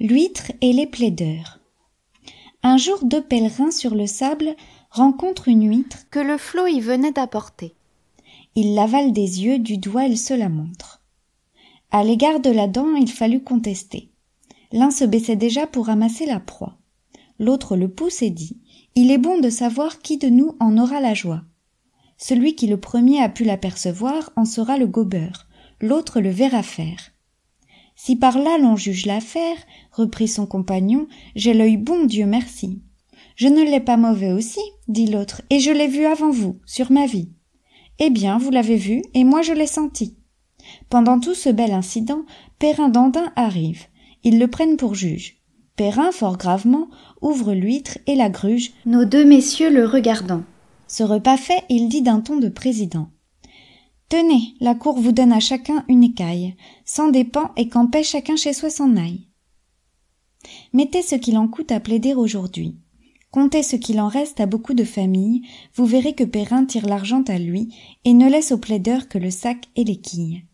L'huître et les plaideurs. Un jour, deux pèlerins sur le sable rencontrent une huître que le flot y venait d'apporter. Ils l'avalent des yeux, du doigt, ils se la montrent. À l'égard de la dent, il fallut contester. L'un se baissait déjà pour ramasser la proie. L'autre le pousse et dit Il est bon de savoir qui de nous en aura la joie. Celui qui le premier a pu l'apercevoir en sera le gobeur, l'autre le verra faire. Si par là l'on juge l'affaire, reprit son compagnon, j'ai l'œil bon, Dieu merci. Je ne l'ai pas mauvais aussi, dit l'autre, et je l'ai vu avant vous, sur ma vie. Eh bien, vous l'avez vu, et moi je l'ai senti. Pendant tout ce bel incident, Perrin Dandin arrive. Ils le prennent pour juge. Perrin, fort gravement, ouvre l'huître et la gruge, nos deux messieurs le regardant. Ce repas fait, il dit d'un ton de président. Tenez, la cour vous donne à chacun une écaille, sans dépens et qu'en paix chacun chez soi s'en aille. Mettez ce qu'il en coûte à plaider aujourd'hui. Comptez ce qu'il en reste à beaucoup de familles, vous verrez que Perrin tire l'argent à lui et ne laisse aux plaideurs que le sac et les quilles.